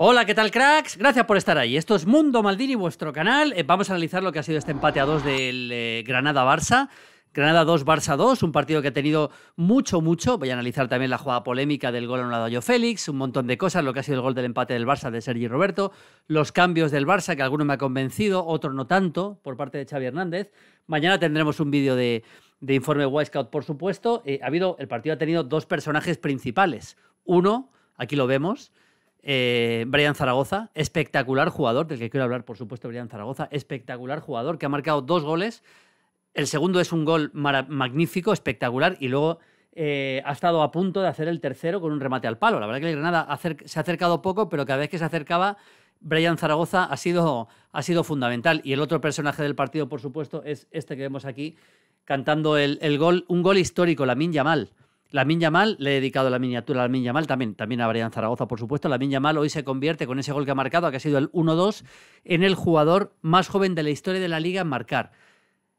Hola, ¿qué tal cracks? Gracias por estar ahí. Esto es Mundo Maldini, vuestro canal. Eh, vamos a analizar lo que ha sido este empate a 2 del eh, Granada-Barça. Granada 2, Barça 2, un partido que ha tenido mucho, mucho. Voy a analizar también la jugada polémica del gol anulado a Yo Félix, un montón de cosas, lo que ha sido el gol del empate del Barça de Sergi Roberto, los cambios del Barça, que alguno me ha convencido, otros no tanto, por parte de Xavi Hernández. Mañana tendremos un vídeo de, de, informe Wisecout, por supuesto. Eh, ha habido, el partido ha tenido dos personajes principales. Uno, aquí lo vemos, eh, Brian Zaragoza, espectacular jugador, del que quiero hablar, por supuesto, Brian Zaragoza, espectacular jugador que ha marcado dos goles. El segundo es un gol magnífico, espectacular, y luego eh, ha estado a punto de hacer el tercero con un remate al palo. La verdad que el Granada se ha acercado poco, pero cada vez que se acercaba, Brian Zaragoza ha sido, fundamental. Y el otro personaje del partido, por supuesto, es este que vemos aquí, cantando el, gol, un gol histórico, la Lamin Yamal. La Minya Mal, le he dedicado la miniatura a la Minya Mal, también, también a Brian Zaragoza, por supuesto. La Minya Mal hoy se convierte con ese gol que ha marcado, que ha sido el 1-2, en el jugador más joven de la historia de la liga en marcar.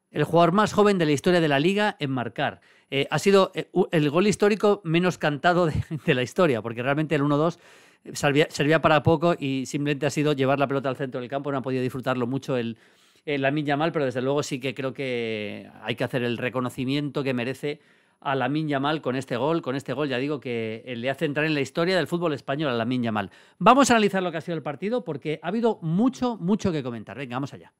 El jugador más joven de la historia de la liga en marcar. Eh, ha sido eh, el gol histórico menos cantado de, la historia, porque realmente el 1-2 eh, servía, para poco y simplemente ha sido llevar la pelota al centro del campo. No ha podido disfrutarlo mucho el, la Lamin pero desde luego sí que creo que hay que hacer el reconocimiento que merece a Lamin Yamal con este gol, con este gol ya digo que eh, le hace entrar en la historia del fútbol español a Lamin Yamal. Vamos a analizar lo que ha sido el partido porque ha habido mucho, mucho que comentar. Venga, vamos allá.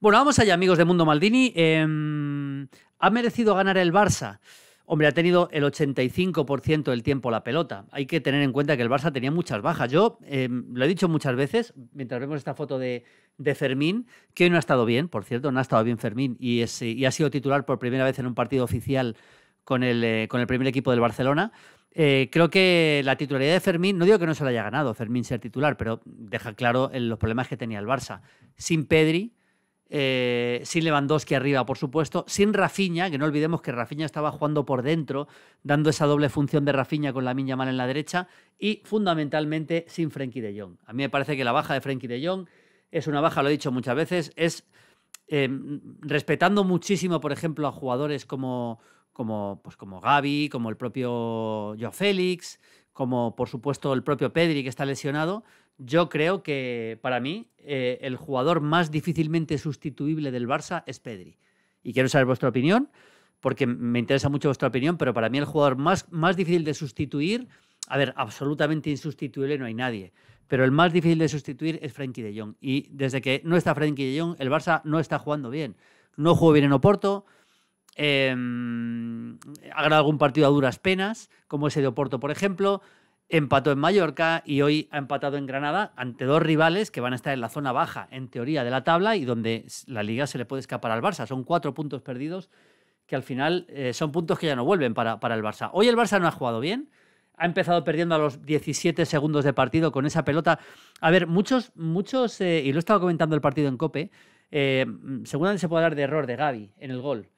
Bueno, vamos allá amigos de Mundo Maldini. Em, ¿Ha merecido ganar el Barça? Hombre, ha tenido el 85% del tiempo la pelota. Hay que tener en cuenta que el Barça tenía muchas bajas. Yo em, lo he dicho muchas veces, mientras vemos esta foto de, Fermín, que hoy no ha estado bien, por cierto, no ha estado bien Fermín y, y ha sido titular por primera vez en un partido oficial con el, eh, con el primer equipo del Barcelona. Eh, creo que la titularidad de Fermín, no digo que no se la haya ganado Fermín ser titular, pero deja claro eh, los problemas que tenía el Barça. Sin Pedri, eh, sin Lewandowski arriba, por supuesto, sin Rafinha, que no olvidemos que Rafinha estaba jugando por dentro, dando esa doble función de Rafiña con la miña mal en la derecha, y fundamentalmente sin Frenkie de Jong. A mí me parece que la baja de Frenkie de Jong es una baja, lo he dicho muchas veces, es em, respetando muchísimo, por ejemplo, a jugadores como, como, pues como Gaby, como el propio Joe Félix, como por supuesto el propio Pedri, que está lesionado, yo creo que para mí eh, el jugador más difícilmente sustituible del Barça es Pedri. Y quiero saber vuestra opinión, porque me interesa mucho vuestra opinión, pero para mí el jugador más, más difícil de sustituir, a ver, absolutamente insustituible no hay nadie, pero el más difícil de sustituir es Frenkie de Jong. Y desde que no está Frenkie de Jong, el Barça no está jugando bien. No jugó bien en Oporto, em, ha ganado algún partido a duras penas, como ese de Oporto, por ejemplo. Empató en Mallorca y hoy ha empatado en Granada ante dos rivales que van a estar en la zona baja, en teoría, de la tabla y donde la liga se le puede escapar al Barça. Son cuatro puntos perdidos que al final eh, son puntos que ya no vuelven para, para el Barça. Hoy el Barça no ha jugado bien, ha empezado perdiendo a los 17 segundos de partido con esa pelota. A ver, muchos, muchos, eh, y lo he estado comentando el partido en Cope, eh, seguramente se puede hablar de error de Gaby en el gol.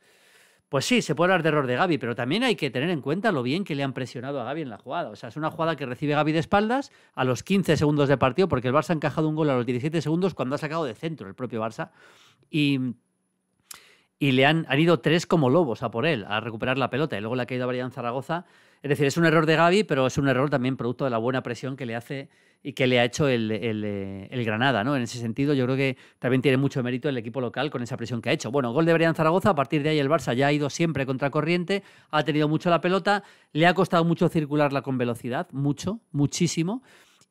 Pues sí, se puede hablar de error de Gaby, pero también hay que tener en cuenta lo bien que le han presionado a Gaby en la jugada. O sea, es una jugada que recibe Gaby de espaldas a los 15 segundos de partido, porque el Barça ha encajado un gol a los 17 segundos cuando ha sacado de centro el propio Barça. Y, y le han, han ido tres como lobos a por él, a recuperar la pelota. Y luego le ha caído a Brian Zaragoza es decir, es un error de Gaby, pero es un error también producto de la buena presión que le hace y que le ha hecho eh, el, Granada, ¿no? En ese sentido, yo creo que también tiene mucho mérito el equipo local con esa presión que ha hecho. Bueno, gol de Brian Zaragoza, a partir de ahí el Barça ya ha ido siempre contra corriente, ha tenido mucho la pelota, le ha costado mucho circularla con velocidad, mucho, muchísimo,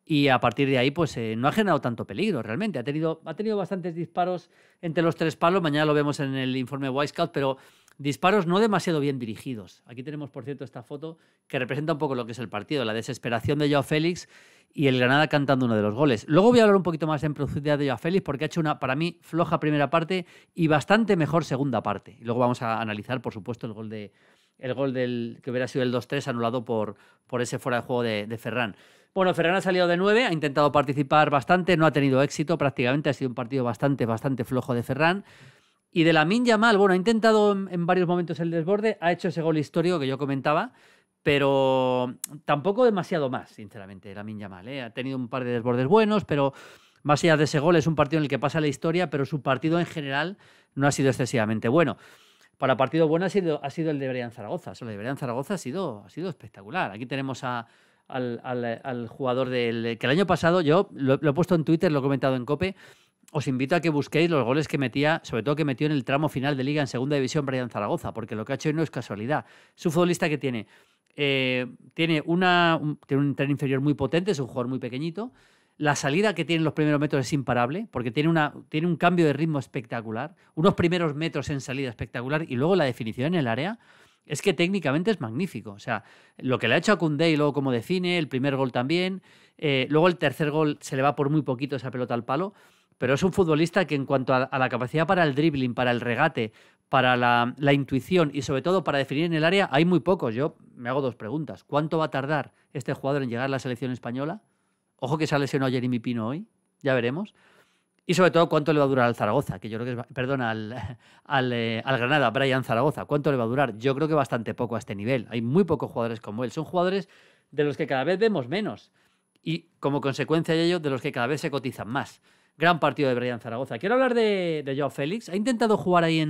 y a partir de ahí, pues eh, no ha generado tanto peligro realmente. Ha tenido, ha tenido bastantes disparos entre los tres palos, mañana lo vemos en el informe White Scout, pero Disparos no demasiado bien dirigidos. Aquí tenemos, por cierto, esta foto que representa un poco lo que es el partido, la desesperación de Joao Félix y el Granada cantando uno de los goles. Luego voy a hablar un poquito más en profundidad de Joao Félix porque ha hecho una, para mí, floja primera parte y bastante mejor segunda parte. luego vamos a analizar, por supuesto, el gol, de, el gol del, que hubiera sido el 2-3 anulado por, ese fuera de juego de, de Ferran. Bueno, Ferran ha salido de 9, ha intentado participar bastante, no ha tenido éxito prácticamente, ha sido un partido bastante, bastante flojo de Ferran. Y de la mal bueno, ha intentado en varios momentos el desborde, ha hecho ese gol histórico que yo comentaba, pero tampoco demasiado más, sinceramente, la Minya Mal ¿eh? Ha tenido un par de desbordes buenos, pero más allá de ese gol es un partido en el que pasa la historia, pero su partido en general no ha sido excesivamente bueno. Para partido bueno ha sido, ha sido el de Brian Zaragoza. O sea, el de Brian Zaragoza ha sido, ha sido espectacular. Aquí tenemos a, al, al, jugador del que el año pasado, yo lo he puesto en Twitter, lo he comentado en Cope, os invito a que busquéis los goles que metía, sobre todo que metió en el tramo final de liga en segunda división Brian Zaragoza, porque lo que ha hecho hoy no es casualidad. Es un futbolista que tiene, eh, tiene, una, un, tren inferior muy potente, es un jugador muy pequeñito. La salida que tiene en los primeros metros es imparable, porque tiene, un cambio de ritmo espectacular, unos primeros metros en salida espectacular y luego la definición en el área es que técnicamente es magnífico. O sea, lo que le ha hecho a Koundé y luego como define, el primer gol también, eh, luego el tercer gol se le va por muy poquito esa pelota al palo pero es un futbolista que en cuanto a, la capacidad para el dribbling, para el regate, para la, intuición y sobre todo para definir en el área, hay muy pocos. Yo me hago dos preguntas. ¿Cuánto va a tardar este jugador en llegar a la selección española? Ojo que sale lesionado Jeremy Pino hoy, ya veremos. Y sobre todo, ¿cuánto le va a durar al Zaragoza? Que yo creo que al, eh, al Granada, Brian Zaragoza. ¿Cuánto le va a durar? Yo creo que bastante poco a este nivel. Hay muy pocos jugadores como él. Son jugadores de los que cada vez vemos menos. Y como consecuencia de ello, de los que cada vez se cotizan más. Gran partido de Brian Zaragoza. Quiero hablar de, de Joao Félix. Ha intentado jugar ahí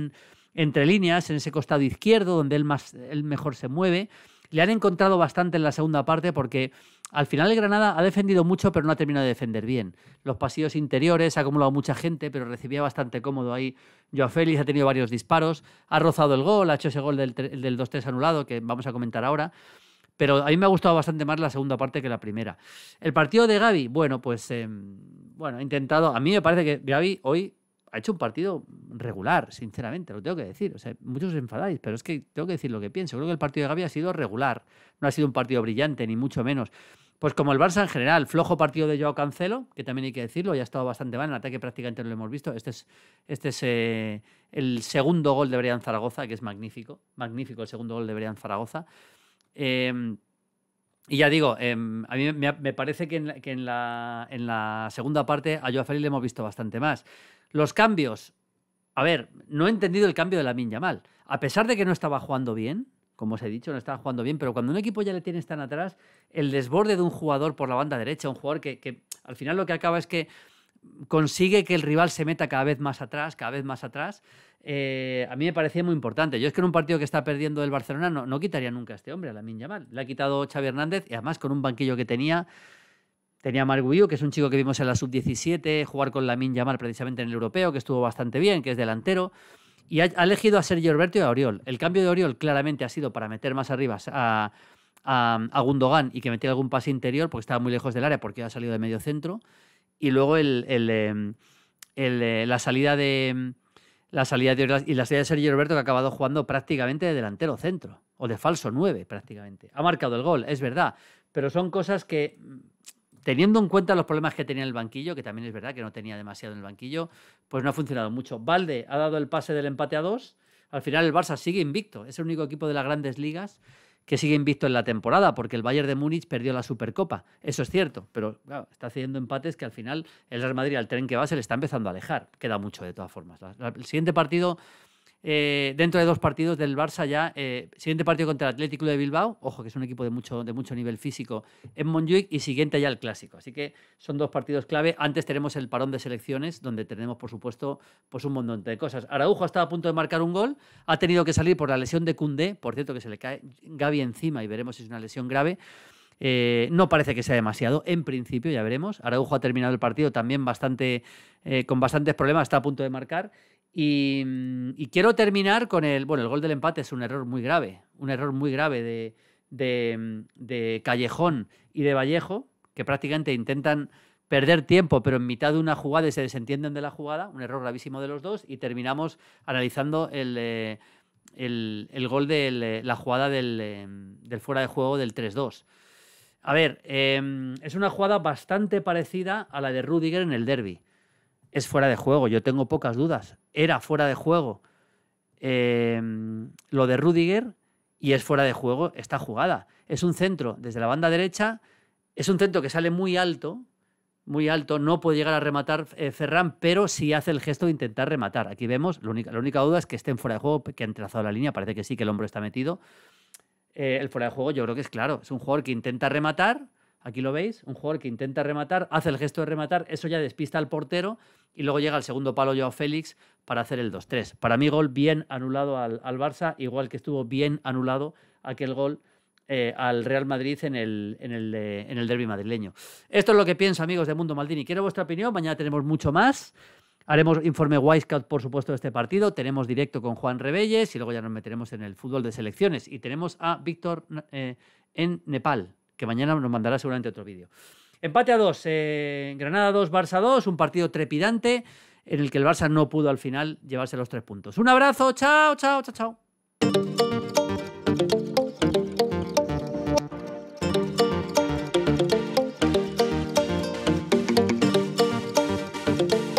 entre líneas, en ese costado izquierdo, donde él, más, él mejor se mueve. Le han encontrado bastante en la segunda parte porque al final el Granada ha defendido mucho, pero no ha terminado de defender bien. Los pasillos interiores ha acumulado mucha gente, pero recibía bastante cómodo ahí. Joao Félix ha tenido varios disparos, ha rozado el gol, ha hecho ese gol del, del 2-3 anulado, que vamos a comentar ahora. Pero a mí me ha gustado bastante más la segunda parte que la primera. El partido de Gaby, bueno, pues eh, bueno, ha intentado. A mí me parece que Gaby hoy ha hecho un partido regular, sinceramente, lo tengo que decir. O sea, muchos os enfadáis, pero es que tengo que decir lo que pienso. Creo que el partido de Gaby ha sido regular, no ha sido un partido brillante, ni mucho menos. Pues como el Barça en general, flojo partido de Joao Cancelo, que también hay que decirlo, ya ha estado bastante mal, en ataque prácticamente no lo hemos visto. Este es, este es eh, el segundo gol de Brian Zaragoza, que es magnífico, magnífico el segundo gol de Brian Zaragoza. Em, y ya digo, em, a mí me, parece que, en la, en, la, segunda parte a Joao le hemos visto bastante más. Los cambios. A ver, no he entendido el cambio de la Minya mal. A pesar de que no estaba jugando bien, como os he dicho, no estaba jugando bien, pero cuando un equipo ya le tiene tan atrás, el desborde de un jugador por la banda derecha, un jugador que al final lo que acaba es que consigue que el rival se meta cada vez más atrás, cada vez más atrás. Eh, a mí me parecía muy importante. Yo es que en un partido que está perdiendo el Barcelona no, no quitaría nunca a este hombre, a Lamin Yamal. Le ha quitado Xavi Hernández y además con un banquillo que tenía. Tenía a Marguillo, que es un chico que vimos en la sub-17, jugar con Lamin Yamal precisamente en el europeo, que estuvo bastante bien, que es delantero. Y ha, elegido a Sergio Alberto y a Oriol. El cambio de Oriol claramente ha sido para meter más arriba a, a, Gundogan y que metiera algún pase interior, porque estaba muy lejos del área, porque ha salido de medio centro y luego el, em, eh, la salida de mm, la salida de, Sergio Roberto que ha acabado jugando prácticamente de delantero centro o de falso 9 prácticamente. Ha marcado el gol, es verdad, pero son cosas que mm, teniendo en cuenta los problemas que tenía el banquillo, que también es verdad que no tenía demasiado en el banquillo, pues no ha funcionado mucho. Valde ha dado el pase del empate a dos. Al final el Barça sigue invicto, es el único equipo de las grandes ligas que siguen invicto en la temporada, porque el Bayern de Múnich perdió la Supercopa. Eso es cierto, pero está haciendo empates que al final el Real Madrid, al tren que va, se le está empezando a alejar. Queda mucho de todas formas. El siguiente partido eh, dentro de dos partidos del Barça ya. Eh, siguiente partido contra el Atlético de Bilbao, ojo que es un equipo de mucho, de mucho nivel físico en Montjuic y siguiente ya el Clásico. Así que son dos partidos clave. Antes tenemos el parón de selecciones, donde tenemos, por supuesto, pues un montón de cosas. Araujo ha a punto de marcar un gol, ha tenido que salir por la lesión de Cundé, por cierto que se le cae Gaby encima y veremos si es una lesión grave. Eh, no parece que sea demasiado, en principio, ya veremos. Araujo ha terminado el partido también bastante, con bastantes problemas, está a punto de marcar. Mm, y, quiero terminar con el. Bueno, el gol del empate es un error muy grave, un error muy grave de, mm, Callejón y de Vallejo, que prácticamente intentan perder tiempo, pero en mitad de una jugada se desentienden de la jugada, un error gravísimo de los dos, y terminamos analizando el, eh, gol de eh, la jugada eh, del, fuera de juego del 3-2. A ver, em, es una jugada bastante parecida a la de Rudiger en el derby es fuera de juego, yo tengo pocas dudas. Era fuera de juego em, lo de Rudiger y es fuera de juego esta jugada. Es un centro desde la banda derecha, es un centro que sale muy alto, muy alto, no puede llegar a rematar eh, Ferran, pero sí hace el gesto de intentar rematar. Aquí vemos, la única, la única duda es que estén fuera de juego, que ha trazado la línea, parece que sí, que el hombro está metido. Eh, el fuera de juego yo creo que es claro, es un jugador que intenta rematar Aquí lo veis, un jugador que intenta rematar, hace el gesto de rematar, eso ya despista al portero y luego llega el segundo palo a Félix para hacer el 2-3. Para mí gol bien anulado al, Barça, igual que estuvo bien anulado aquel gol eh, al Real Madrid en el, en, el, en el derby madrileño. Esto es lo que pienso amigos de Mundo Maldini. Quiero vuestra opinión, mañana tenemos mucho más. Haremos informe Wisecout, por supuesto, de este partido. Tenemos directo con Juan Rebelles y luego ya nos meteremos en el fútbol de selecciones. Y tenemos a Víctor eh, en Nepal que mañana nos mandará seguramente otro vídeo. Empate a 2, eh, Granada 2, Barça 2, un partido trepidante en el que el Barça no pudo al final llevarse los tres puntos. Un abrazo, chao, chao, chao, chao.